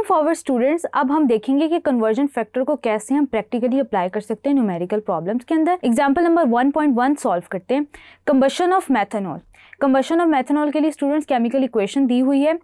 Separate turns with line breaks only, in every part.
Moving forward students अब हम देखेंगे कि कन्वर्जन फैक्टर को कैसे हम प्रैक्टिकली अप्लाई कर सकते हैं न्यूमेरिकल प्रॉब्लम्स के अंदर एग्जाम्पल नंबर 1.1 सॉल्व करते हैं combustion of methanol combustion of methanol के लिए स्टूडेंट्स केमिकल इक्वेशन दी हुई है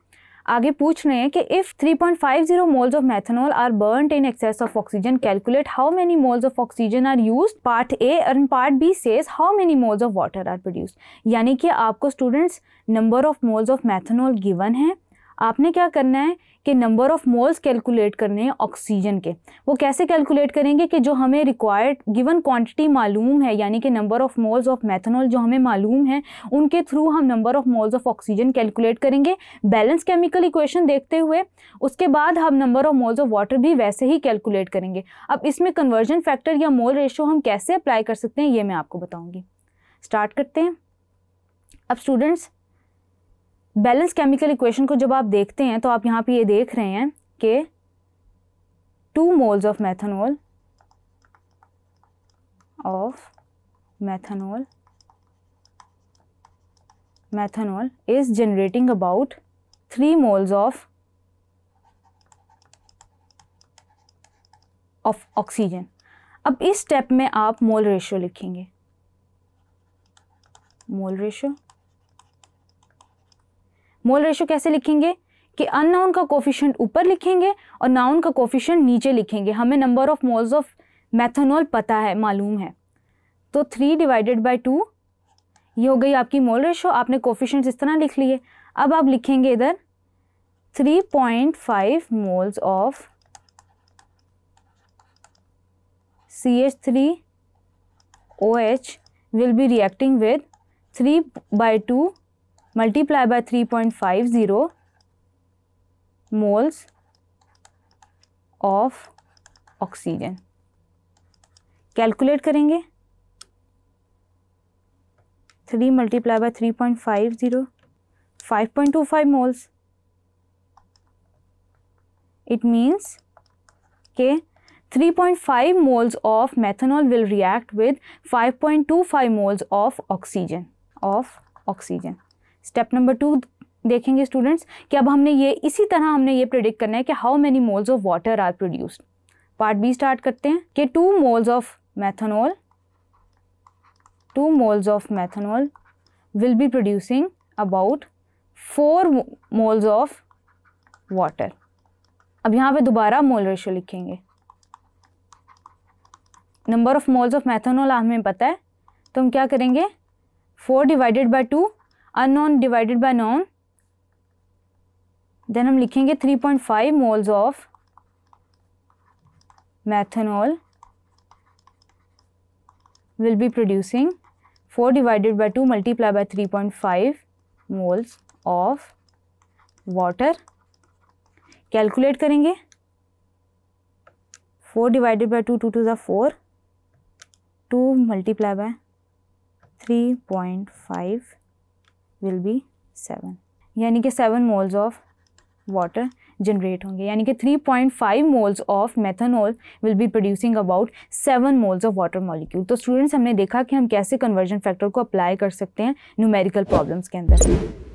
आगे पूछ रहे हैं कि if 3.50 moles of methanol are burn in excess of oxygen calculate how many moles of oxygen are use part A and part B says how many moles of water are produce यानी कि आपको students number of moles of methanol given है आपने क्या करना है कि number of moles calculate करने हैं ऑक्सीजन के वो कैसे कैलकुलेट करेंगे कि जो हमें रिक्वायर्ड गिवन क्वांटिटी मालूम है यानी कि number of moles of methanol जो हमें मालूम है उनके थ्रू हम number of moles of oxygen calculate करेंगे बैलेंस केमिकल इक्वेशन देखते हुए उसके बाद हम number of moles of water भी वैसे ही कैलकुलेट करेंगे अब इसमें कन्वर्जन फैक्टर या मोल रेशो हम कैसे अप्लाई कर सकते हैं ये मैं आपको बताऊँगी स्टार्ट करते हैं अब स्टूडेंट्स बैलेंस केमिकल इक्वेशन को जब आप देखते हैं तो आप यहाँ पे ये देख रहे हैं कि two moles of methanol of methanol methanol is generating about three moles of of oxygen अब इस स्टेप में आप मोल रेशियो लिखेंगे मोल रेशियो मोल रेशो कैसे लिखेंगे कि अननाउन का कोफिशियंट ऊपर लिखेंगे और नाउन का कोफिशियंट नीचे लिखेंगे हमें number of moles of methanol पता है मालूम है तो थ्री डिवाइडेड बाई टू ये हो गई आपकी मोल रेशो आपने कोफिशियंट इस तरह लिख लिए अब आप लिखेंगे इधर three point five moles of C H three O H will be reacting with three by two multiply by 3.50 moles of oxygen. Calculate करेंगे 3 multiply by 3.50 5.25 moles. It means okay 3.5 moles of methanol will react with 5.25 moles of oxygen of oxygen step number two देखेंगे students कि अब हमने ये इसी तरह हमने ये प्रिडिक्ट करना है कि how many moles of water are produced part B start करते हैं कि two moles of methanol two moles of methanol will be producing about four moles of water अब यहाँ पे दोबारा मोल रेशो लिखेंगे number of moles of methanol हमें पता है तो हम क्या करेंगे four divided by two unknown divided by known then हम लिखेंगे three point five moles of methanol will be producing four divided by two multiply by three point five moles of water calculate करेंगे four divided by two two two ज़ा four two multiply by three point five will be seven यानी कि seven moles of water generate होंगे यानी कि 3.5 moles of methanol will be producing about seven moles of water molecule तो students हमने देखा कि हम कैसे कन्वर्जन फैक्टर को अप्लाई कर सकते हैं न्यूमेरिकल प्रॉब्लम्स के अंदर